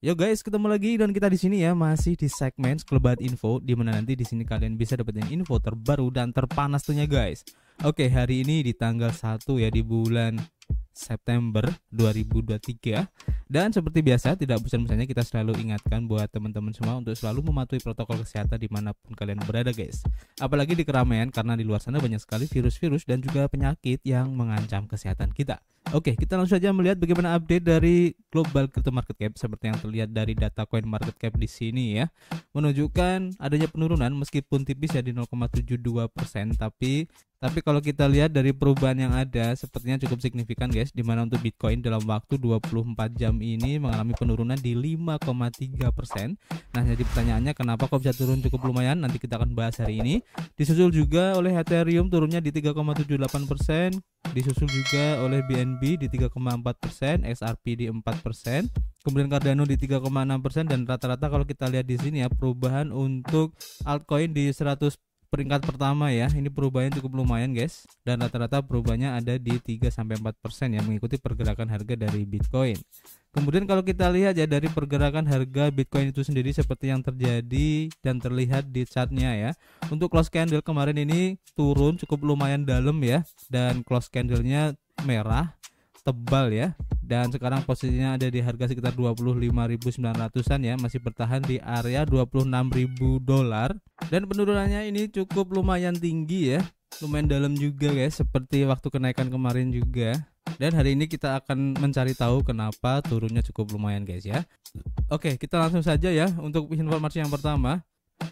Yo guys, ketemu lagi dan kita di sini ya masih di segmen Sekelebat Info di mana nanti di sini kalian bisa dapetin info terbaru dan terpanas tuhnya guys. Oke, hari ini di tanggal 1 ya di bulan September 2023 dan seperti biasa tidak bosan-bosannya kita selalu ingatkan buat teman-teman semua untuk selalu mematuhi protokol kesehatan dimanapun kalian berada guys apalagi di keramaian karena di luar sana banyak sekali virus-virus dan juga penyakit yang mengancam kesehatan kita Oke, kita langsung saja melihat bagaimana update dari global crypto market cap seperti yang terlihat dari data coin market cap di sini ya. Menunjukkan adanya penurunan meskipun tipis ya di 0,72% tapi tapi kalau kita lihat dari perubahan yang ada sepertinya cukup signifikan guys Dimana untuk Bitcoin dalam waktu 24 jam ini mengalami penurunan di 5,3%. Nah, jadi pertanyaannya kenapa kok bisa turun cukup lumayan? Nanti kita akan bahas hari ini. Disusul juga oleh Ethereum turunnya di 3,78%, disusul juga oleh BNB di 3,4%, XRP di 4%, kemudian Cardano di 3,6% dan rata-rata kalau kita lihat di sini ya perubahan untuk altcoin di 100 peringkat pertama ya. Ini perubahannya cukup lumayan, guys. Dan rata-rata perubahannya ada di 3 sampai 4% yang mengikuti pergerakan harga dari Bitcoin. Kemudian kalau kita lihat ya dari pergerakan harga Bitcoin itu sendiri seperti yang terjadi dan terlihat di chartnya ya. Untuk close candle kemarin ini turun cukup lumayan dalam ya dan close candlenya merah tebal ya dan sekarang posisinya ada di harga sekitar 25.900-an ya masih bertahan di area 26.000 dolar dan penurunannya ini cukup lumayan tinggi ya lumayan dalam juga guys ya, seperti waktu kenaikan kemarin juga dan hari ini kita akan mencari tahu kenapa turunnya cukup lumayan guys ya oke kita langsung saja ya untuk informasi yang pertama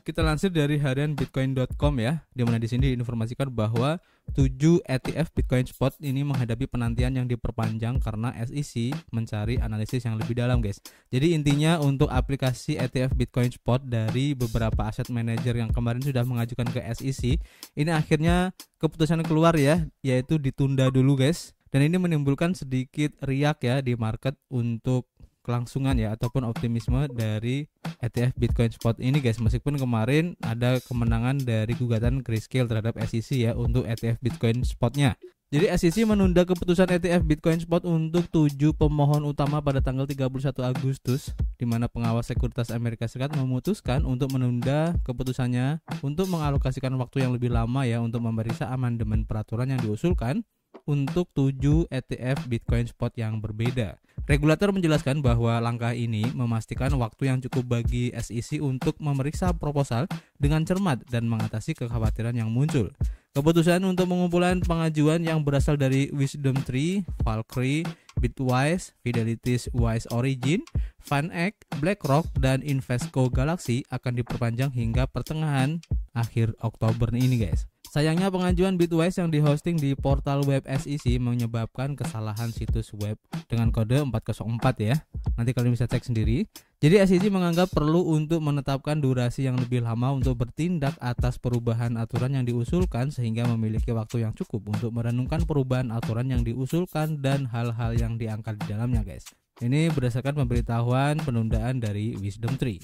kita lansir dari harian bitcoin.com ya, di mana di sini diinformasikan bahwa 7 ETF Bitcoin Spot ini menghadapi penantian yang diperpanjang karena SEC mencari analisis yang lebih dalam, guys. Jadi intinya untuk aplikasi ETF Bitcoin Spot dari beberapa aset manager yang kemarin sudah mengajukan ke SEC, ini akhirnya keputusan keluar ya, yaitu ditunda dulu, guys. Dan ini menimbulkan sedikit riak ya di market untuk kelangsungan ya ataupun optimisme dari ETF Bitcoin Spot ini guys meskipun kemarin ada kemenangan dari gugatan Grayscale terhadap SEC ya untuk ETF Bitcoin Spotnya jadi SEC menunda keputusan ETF Bitcoin Spot untuk tujuh pemohon utama pada tanggal 31 Agustus di mana pengawas sekuritas Amerika Serikat memutuskan untuk menunda keputusannya untuk mengalokasikan waktu yang lebih lama ya untuk memeriksa amandemen peraturan yang diusulkan untuk 7 ETF Bitcoin spot yang berbeda. Regulator menjelaskan bahwa langkah ini memastikan waktu yang cukup bagi SEC untuk memeriksa proposal dengan cermat dan mengatasi kekhawatiran yang muncul. Keputusan untuk pengumpulan pengajuan yang berasal dari Wisdom Tree, Valkyrie, Bitwise, Fidelity's Wise Origin, FunEgg, BlackRock, dan Invesco Galaxy akan diperpanjang hingga pertengahan akhir Oktober ini guys. Sayangnya pengajuan Bitwise yang dihosting di portal web SEC menyebabkan kesalahan situs web dengan kode 404 ya. Nanti kalian bisa cek sendiri. Jadi SEC menganggap perlu untuk menetapkan durasi yang lebih lama untuk bertindak atas perubahan aturan yang diusulkan sehingga memiliki waktu yang cukup untuk merenungkan perubahan aturan yang diusulkan dan hal-hal yang diangkat di dalamnya guys. Ini berdasarkan pemberitahuan penundaan dari Wisdom Tree.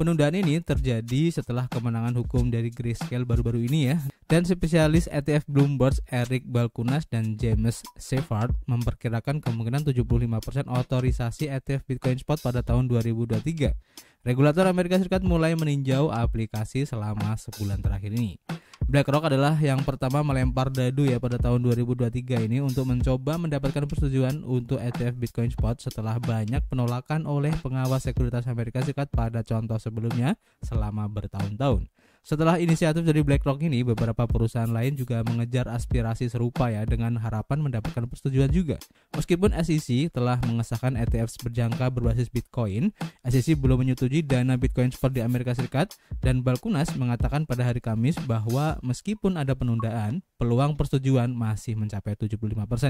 Penundaan ini terjadi setelah kemenangan hukum dari Grayscale baru-baru ini ya. Dan spesialis ETF Bloomberg Eric Balkunas dan James Shepard memperkirakan kemungkinan 75% otorisasi ETF Bitcoin Spot pada tahun 2023 Regulator Amerika Serikat mulai meninjau aplikasi selama sebulan terakhir ini. BlackRock adalah yang pertama melempar dadu ya pada tahun 2023 ini untuk mencoba mendapatkan persetujuan untuk ETF Bitcoin Spot setelah banyak penolakan oleh pengawas sekuritas Amerika Serikat pada contoh sebelumnya selama bertahun-tahun. Setelah inisiatif dari BlackRock ini, beberapa perusahaan lain juga mengejar aspirasi serupa ya dengan harapan mendapatkan persetujuan juga. Meskipun SEC telah mengesahkan ETF berjangka berbasis Bitcoin, SEC belum menyetujui dana Bitcoin Spot di Amerika Serikat dan Balkunas mengatakan pada hari Kamis bahwa meskipun ada penundaan, peluang persetujuan masih mencapai 75%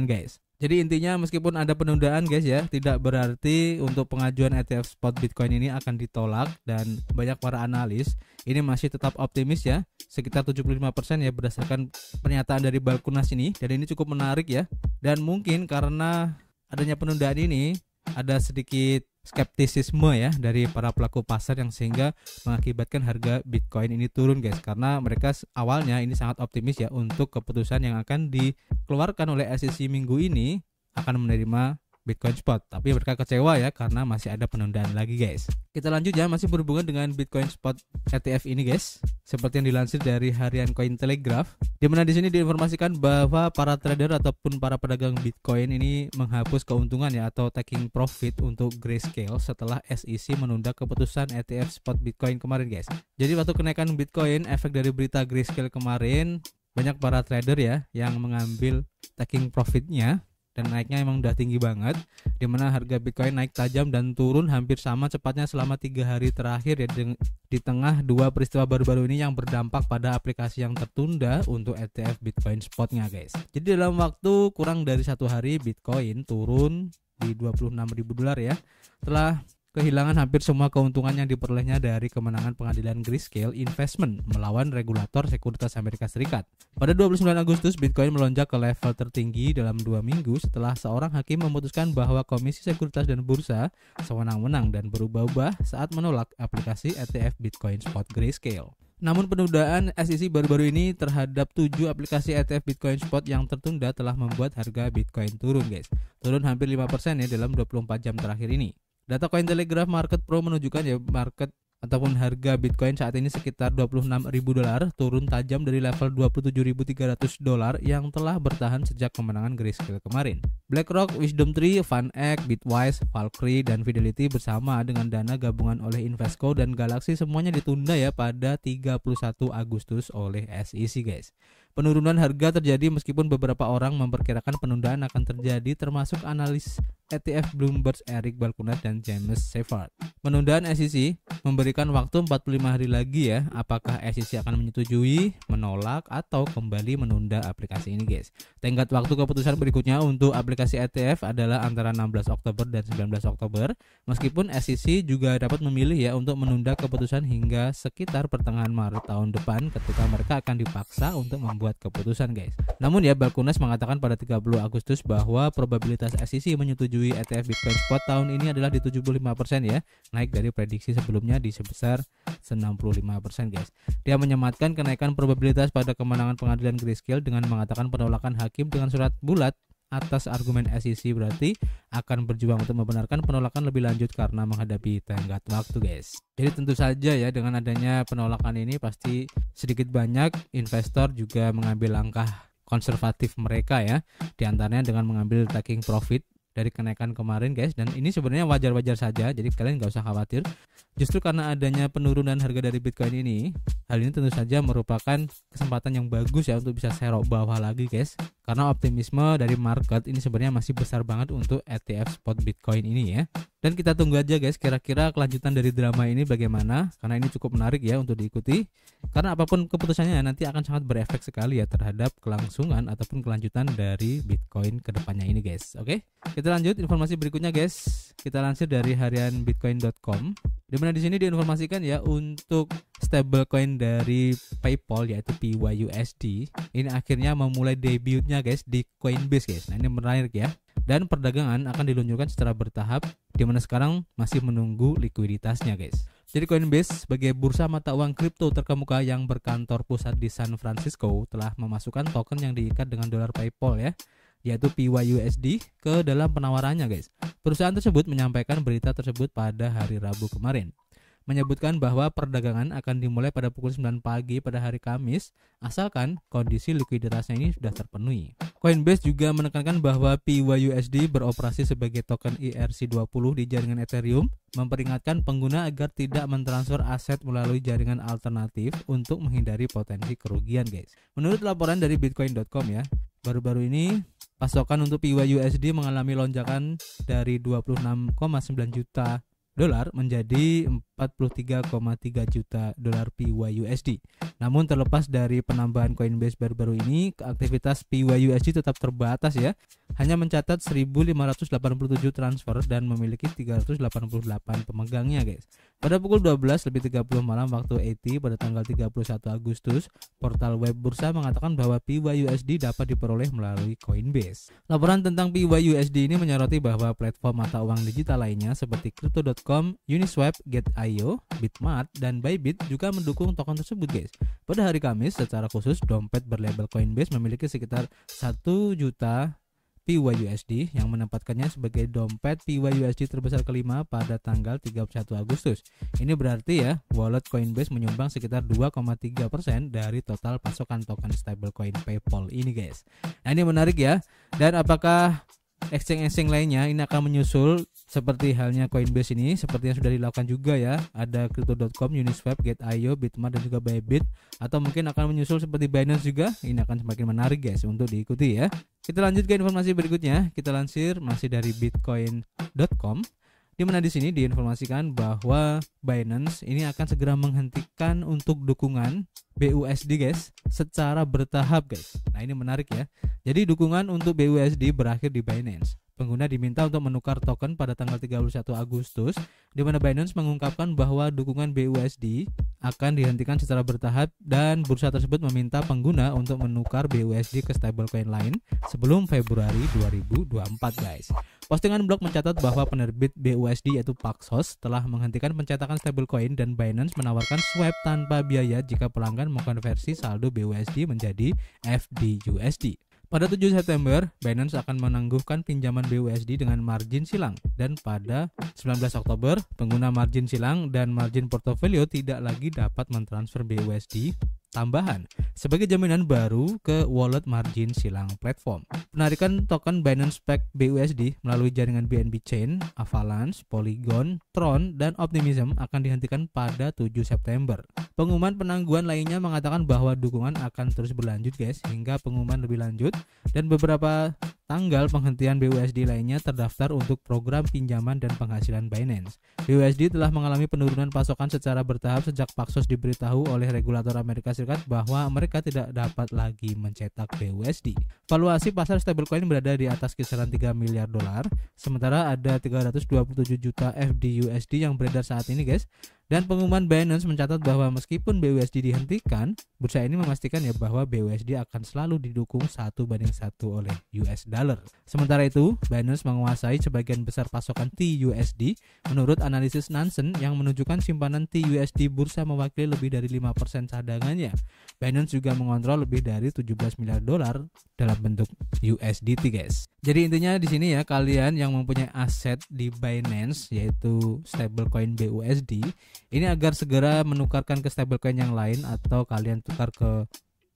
guys. Jadi intinya meskipun ada penundaan guys ya, tidak berarti untuk pengajuan ETF spot Bitcoin ini akan ditolak dan banyak para analis ini masih tetap optimis ya sekitar 75% ya berdasarkan pernyataan dari Balkunas ini dan ini cukup menarik ya dan mungkin karena adanya penundaan ini ada sedikit skeptisisme ya dari para pelaku pasar yang sehingga mengakibatkan harga Bitcoin ini turun guys karena mereka awalnya ini sangat optimis ya untuk keputusan yang akan dikeluarkan oleh SEC minggu ini akan menerima Bitcoin Spot. Tapi mereka kecewa ya karena masih ada penundaan lagi guys. Kita lanjut ya masih berhubungan dengan Bitcoin Spot ETF ini guys. Seperti yang dilansir dari harian Coin Telegraph, di mana di sini diinformasikan bahwa para trader ataupun para pedagang Bitcoin ini menghapus keuntungan ya atau taking profit untuk Grayscale setelah SEC menunda keputusan ETF Spot Bitcoin kemarin guys. Jadi waktu kenaikan Bitcoin efek dari berita Grayscale kemarin banyak para trader ya yang mengambil taking profitnya dan naiknya emang udah tinggi banget dimana harga Bitcoin naik tajam dan turun hampir sama cepatnya selama tiga hari terakhir ya di tengah dua peristiwa baru-baru ini yang berdampak pada aplikasi yang tertunda untuk ETF Bitcoin spotnya guys jadi dalam waktu kurang dari satu hari Bitcoin turun di 26.000 dolar ya telah kehilangan hampir semua keuntungan yang diperolehnya dari kemenangan pengadilan Grayscale Investment melawan regulator sekuritas Amerika Serikat. Pada 29 Agustus, Bitcoin melonjak ke level tertinggi dalam dua minggu setelah seorang hakim memutuskan bahwa Komisi Sekuritas dan Bursa sewenang-wenang dan berubah-ubah saat menolak aplikasi ETF Bitcoin Spot Grayscale. Namun penundaan SEC baru-baru ini terhadap 7 aplikasi ETF Bitcoin Spot yang tertunda telah membuat harga Bitcoin turun guys. Turun hampir 5% ya dalam 24 jam terakhir ini. Data Coin Telegraph Market Pro menunjukkan ya market ataupun harga Bitcoin saat ini sekitar 26.000 dolar, turun tajam dari level 27.300 dolar yang telah bertahan sejak kemenangan Grayscale kemarin. BlackRock, Wisdom Tree, FunEgg, Bitwise, Valkyrie, dan Fidelity bersama dengan dana gabungan oleh Invesco dan Galaxy semuanya ditunda ya pada 31 Agustus oleh SEC guys. Penurunan harga terjadi meskipun beberapa orang memperkirakan penundaan akan terjadi termasuk analis ETF Bloomberg Eric Balkunas dan James Seffard. Penundaan SEC memberikan waktu 45 hari lagi ya. Apakah SEC akan menyetujui, menolak atau kembali menunda aplikasi ini, guys? Tenggat waktu keputusan berikutnya untuk aplikasi ETF adalah antara 16 Oktober dan 19 Oktober. Meskipun SEC juga dapat memilih ya untuk menunda keputusan hingga sekitar pertengahan Maret tahun depan ketika mereka akan dipaksa untuk membuat membuat keputusan guys. Namun ya Balkunas mengatakan pada 30 Agustus bahwa probabilitas SEC menyetujui ETF Bitcoin Spot tahun ini adalah di 75% ya, naik dari prediksi sebelumnya di sebesar 65% guys. Dia menyematkan kenaikan probabilitas pada kemenangan pengadilan Grayscale dengan mengatakan penolakan hakim dengan surat bulat atas argumen SEC berarti akan berjuang untuk membenarkan penolakan lebih lanjut karena menghadapi tenggat waktu guys. Jadi tentu saja ya dengan adanya penolakan ini pasti sedikit banyak investor juga mengambil langkah konservatif mereka ya diantaranya dengan mengambil taking profit dari kenaikan kemarin guys dan ini sebenarnya wajar-wajar saja jadi kalian nggak usah khawatir justru karena adanya penurunan harga dari Bitcoin ini hal ini tentu saja merupakan kesempatan yang bagus ya untuk bisa serok bawah lagi guys karena optimisme dari market ini sebenarnya masih besar banget untuk ETF spot Bitcoin ini ya. Dan kita tunggu aja guys kira-kira kelanjutan dari drama ini bagaimana karena ini cukup menarik ya untuk diikuti. Karena apapun keputusannya nanti akan sangat berefek sekali ya terhadap kelangsungan ataupun kelanjutan dari Bitcoin ke depannya ini guys. Oke. Kita lanjut informasi berikutnya guys. Kita lansir dari harianbitcoin.com di mana di sini diinformasikan ya untuk stablecoin dari PayPal yaitu PYUSD ini akhirnya memulai debutnya guys di Coinbase guys. Nah ini menarik ya. Dan perdagangan akan diluncurkan secara bertahap di mana sekarang masih menunggu likuiditasnya guys. Jadi Coinbase sebagai bursa mata uang kripto terkemuka yang berkantor pusat di San Francisco telah memasukkan token yang diikat dengan dolar PayPal ya yaitu PYUSD ke dalam penawarannya guys. Perusahaan tersebut menyampaikan berita tersebut pada hari Rabu kemarin menyebutkan bahwa perdagangan akan dimulai pada pukul 9 pagi pada hari Kamis asalkan kondisi likuiditasnya ini sudah terpenuhi. Coinbase juga menekankan bahwa PYUSD beroperasi sebagai token ERC20 di jaringan Ethereum, memperingatkan pengguna agar tidak mentransfer aset melalui jaringan alternatif untuk menghindari potensi kerugian, guys. Menurut laporan dari bitcoin.com ya, baru-baru ini pasokan untuk PYUSD mengalami lonjakan dari 26,9 juta dolar menjadi 43,3 juta dolar PYUSD. Namun terlepas dari penambahan Coinbase baru-baru ini, aktivitas PYUSD tetap terbatas ya. Hanya mencatat 1587 transfer dan memiliki 388 pemegangnya, guys. Pada pukul 12 lebih 30 malam waktu ET pada tanggal 31 Agustus, portal web bursa mengatakan bahwa PYUSD dapat diperoleh melalui Coinbase. Laporan tentang PYUSD ini menyoroti bahwa platform mata uang digital lainnya seperti crypto.com, Uniswap, GetID IO, Bitmart, dan Bybit juga mendukung token tersebut guys. Pada hari Kamis secara khusus dompet berlabel Coinbase memiliki sekitar 1 juta PYUSD yang menempatkannya sebagai dompet PYUSD terbesar kelima pada tanggal 31 Agustus. Ini berarti ya, wallet Coinbase menyumbang sekitar 2,3% dari total pasokan token stablecoin PayPal ini guys. Nah ini menarik ya. Dan apakah exchange-exchange lainnya ini akan menyusul seperti halnya Coinbase ini, seperti yang sudah dilakukan juga ya, ada crypto.com, Uniswap, Gate.io, Bitmart dan juga Bybit atau mungkin akan menyusul seperti Binance juga. Ini akan semakin menarik guys untuk diikuti ya. Kita lanjut ke informasi berikutnya. Kita lansir masih dari bitcoin.com di mana di sini diinformasikan bahwa Binance ini akan segera menghentikan untuk dukungan BUSD guys secara bertahap guys. Nah, ini menarik ya. Jadi dukungan untuk BUSD berakhir di Binance. Pengguna diminta untuk menukar token pada tanggal 31 Agustus, di mana Binance mengungkapkan bahwa dukungan BUSD akan dihentikan secara bertahap dan bursa tersebut meminta pengguna untuk menukar BUSD ke stablecoin lain sebelum Februari 2024, guys. Postingan blog mencatat bahwa penerbit BUSD yaitu Paxos telah menghentikan pencetakan stablecoin dan Binance menawarkan swap tanpa biaya jika pelanggan mengkonversi saldo BUSD menjadi FDUSD. Pada 7 September, Binance akan menangguhkan pinjaman BUSD dengan margin silang dan pada 19 Oktober, pengguna margin silang dan margin portofolio tidak lagi dapat mentransfer BUSD tambahan sebagai jaminan baru ke wallet margin silang platform. Penarikan token Binance Pack BUSD melalui jaringan BNB Chain, Avalanche, Polygon, Tron, dan Optimism akan dihentikan pada 7 September. Pengumuman penangguhan lainnya mengatakan bahwa dukungan akan terus berlanjut guys hingga pengumuman lebih lanjut dan beberapa tanggal penghentian BUSD lainnya terdaftar untuk program pinjaman dan penghasilan Binance. BUSD telah mengalami penurunan pasokan secara bertahap sejak Paxos diberitahu oleh regulator Amerika Serikat mengkhawatirkan bahwa mereka tidak dapat lagi mencetak BUSD. Valuasi pasar stablecoin berada di atas kisaran 3 miliar dolar, sementara ada 327 juta FDUSD yang beredar saat ini guys. Dan pengumuman Binance mencatat bahwa meskipun BUSD dihentikan, bursa ini memastikan ya bahwa BUSD akan selalu didukung satu banding satu oleh US dollar. Sementara itu, Binance menguasai sebagian besar pasokan TUSD menurut analisis Nansen yang menunjukkan simpanan TUSD bursa mewakili lebih dari 5% cadangannya. Binance juga mengontrol lebih dari 17 miliar dolar dalam bentuk USDT guys. Jadi intinya di sini ya kalian yang mempunyai aset di Binance yaitu stablecoin BUSD ini agar segera menukarkan ke stablecoin yang lain atau kalian tukar ke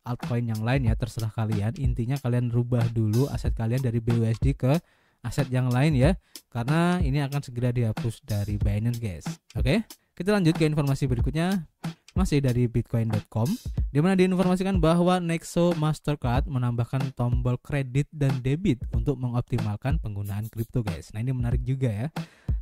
altcoin yang lain ya terserah kalian. Intinya kalian rubah dulu aset kalian dari BUSD ke aset yang lain ya karena ini akan segera dihapus dari Binance guys. Oke. Kita lanjut ke informasi berikutnya masih dari bitcoin.com di mana diinformasikan bahwa Nexo Mastercard menambahkan tombol kredit dan debit untuk mengoptimalkan penggunaan kripto guys. Nah, ini menarik juga ya.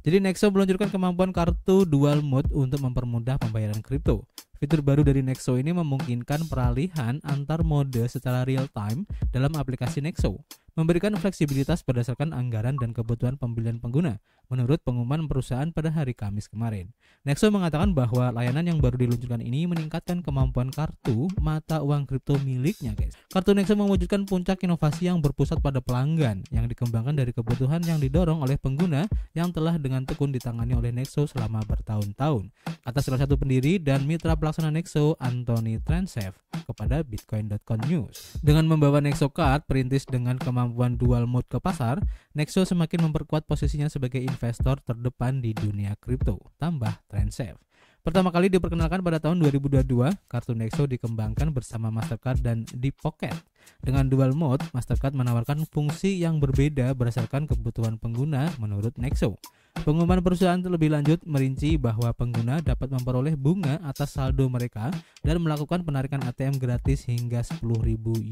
Jadi Nexo meluncurkan kemampuan kartu dual mode untuk mempermudah pembayaran kripto. Fitur baru dari Nexo ini memungkinkan peralihan antar mode secara real time dalam aplikasi Nexo memberikan fleksibilitas berdasarkan anggaran dan kebutuhan pembelian pengguna, menurut pengumuman perusahaan pada hari Kamis kemarin. Nexo mengatakan bahwa layanan yang baru diluncurkan ini meningkatkan kemampuan kartu mata uang kripto miliknya, guys. Kartu Nexo mewujudkan puncak inovasi yang berpusat pada pelanggan, yang dikembangkan dari kebutuhan yang didorong oleh pengguna yang telah dengan tekun ditangani oleh Nexo selama bertahun-tahun, kata salah satu pendiri dan mitra pelaksana Nexo, Anthony Transev, kepada bitcoin.com news. Dengan membawa Nexo Card, perintis dengan kemampuan kemampuan dual mode ke pasar, Nexo semakin memperkuat posisinya sebagai investor terdepan di dunia kripto, tambah Trendsafe. Pertama kali diperkenalkan pada tahun 2022, kartu Nexo dikembangkan bersama Mastercard dan Deep Pocket. Dengan dual mode, Mastercard menawarkan fungsi yang berbeda berdasarkan kebutuhan pengguna menurut Nexo. Pengumuman perusahaan lebih lanjut merinci bahwa pengguna dapat memperoleh bunga atas saldo mereka dan melakukan penarikan ATM gratis hingga 10.000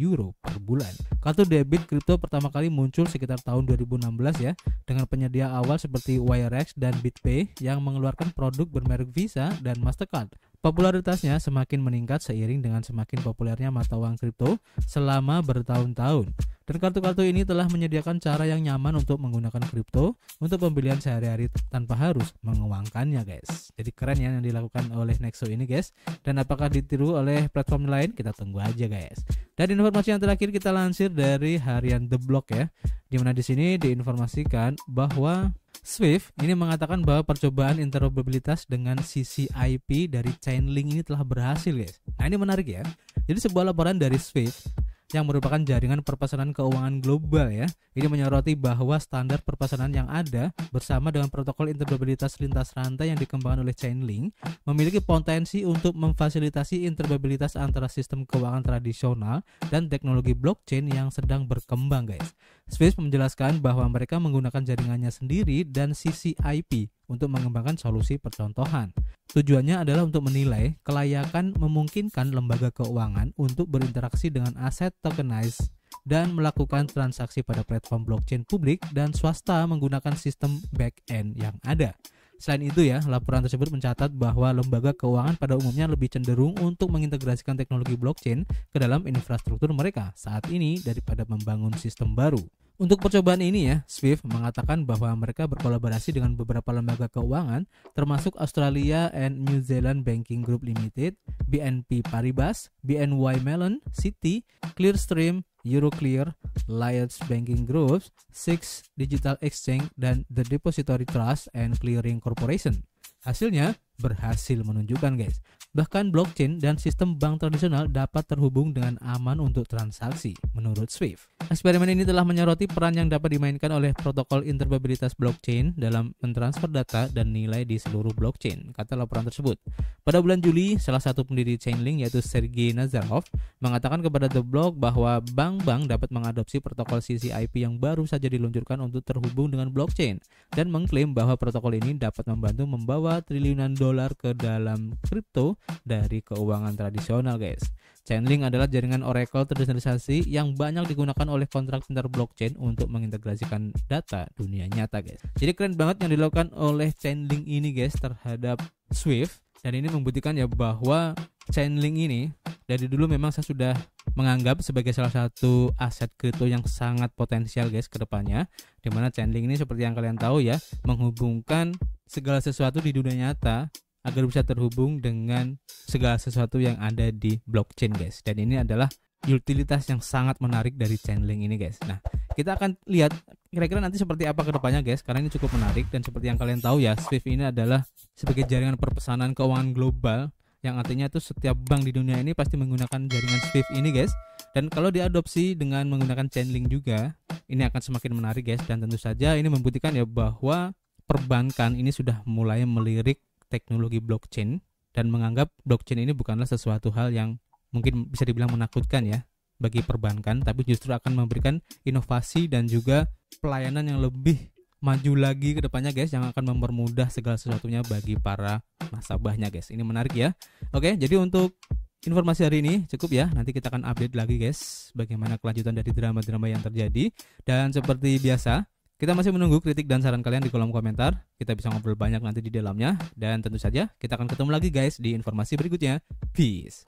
euro per bulan. Kartu debit kripto pertama kali muncul sekitar tahun 2016 ya, dengan penyedia awal seperti Wirex dan BitPay yang mengeluarkan produk bermerek Visa dan Mastercard. Popularitasnya semakin meningkat seiring dengan semakin populernya mata uang kripto selama bertahun-tahun. Dan kartu-kartu ini telah menyediakan cara yang nyaman untuk menggunakan kripto untuk pembelian sehari-hari tanpa harus menguangkannya, guys. Jadi keren ya yang dilakukan oleh Nexo ini, guys. Dan apakah ditiru oleh platform lain? Kita tunggu aja, guys. Dan informasi yang terakhir kita lansir dari harian The Block ya. Dimana di sini diinformasikan bahwa Swift ini mengatakan bahwa percobaan interoperabilitas dengan CCIP dari Chainlink ini telah berhasil, guys. Nah, ini menarik ya. Jadi sebuah laporan dari Swift yang merupakan jaringan perpesanan keuangan global ya. Ini menyoroti bahwa standar perpesanan yang ada bersama dengan protokol interoperabilitas lintas rantai yang dikembangkan oleh Chainlink memiliki potensi untuk memfasilitasi interoperabilitas antara sistem keuangan tradisional dan teknologi blockchain yang sedang berkembang guys. Swiss menjelaskan bahwa mereka menggunakan jaringannya sendiri dan CCIP untuk mengembangkan solusi percontohan. Tujuannya adalah untuk menilai kelayakan memungkinkan lembaga keuangan untuk berinteraksi dengan aset tokenized dan melakukan transaksi pada platform blockchain publik dan swasta menggunakan sistem back-end yang ada. Selain itu ya, laporan tersebut mencatat bahwa lembaga keuangan pada umumnya lebih cenderung untuk mengintegrasikan teknologi blockchain ke dalam infrastruktur mereka saat ini daripada membangun sistem baru. Untuk percobaan ini ya, Swift mengatakan bahwa mereka berkolaborasi dengan beberapa lembaga keuangan termasuk Australia and New Zealand Banking Group Limited, BNP Paribas, BNY Mellon, city Clearstream, Euroclear, Alliance Banking Group, Six Digital Exchange, dan The Depository Trust and Clearing Corporation. Hasilnya, berhasil menunjukkan guys. Bahkan blockchain dan sistem bank tradisional dapat terhubung dengan aman untuk transaksi menurut Swift. Eksperimen ini telah menyoroti peran yang dapat dimainkan oleh protokol interoperabilitas blockchain dalam mentransfer data dan nilai di seluruh blockchain, kata laporan tersebut. Pada bulan Juli, salah satu pendiri Chainlink yaitu Sergey Nazarov mengatakan kepada The Block bahwa bank-bank dapat mengadopsi protokol CCIP yang baru saja diluncurkan untuk terhubung dengan blockchain dan mengklaim bahwa protokol ini dapat membantu membawa triliunan dolar ke dalam kripto dari keuangan tradisional guys. Chainlink adalah jaringan Oracle terdesentralisasi yang banyak digunakan oleh kontrak pintar blockchain untuk mengintegrasikan data dunia nyata guys. Jadi keren banget yang dilakukan oleh Chainlink ini guys terhadap Swift dan ini membuktikan ya bahwa Chainlink ini dari dulu memang saya sudah menganggap sebagai salah satu aset kripto yang sangat potensial guys ke depannya dimana Chainlink ini seperti yang kalian tahu ya menghubungkan segala sesuatu di dunia nyata agar bisa terhubung dengan segala sesuatu yang ada di blockchain guys dan ini adalah utilitas yang sangat menarik dari Chainlink ini guys nah kita akan lihat kira-kira nanti seperti apa kedepannya guys karena ini cukup menarik dan seperti yang kalian tahu ya Swift ini adalah sebagai jaringan perpesanan keuangan global yang artinya itu setiap bank di dunia ini pasti menggunakan jaringan Swift ini guys dan kalau diadopsi dengan menggunakan Chainlink juga ini akan semakin menarik guys dan tentu saja ini membuktikan ya bahwa perbankan ini sudah mulai melirik teknologi blockchain dan menganggap blockchain ini bukanlah sesuatu hal yang mungkin bisa dibilang menakutkan ya bagi perbankan, tapi justru akan memberikan inovasi dan juga pelayanan yang lebih maju lagi ke depannya guys yang akan mempermudah segala sesuatunya bagi para nasabahnya guys. Ini menarik ya. Oke, jadi untuk informasi hari ini cukup ya. Nanti kita akan update lagi guys bagaimana kelanjutan dari drama-drama yang terjadi dan seperti biasa kita masih menunggu kritik dan saran kalian di kolom komentar. Kita bisa ngobrol banyak nanti di dalamnya. Dan tentu saja kita akan ketemu lagi guys di informasi berikutnya. Peace.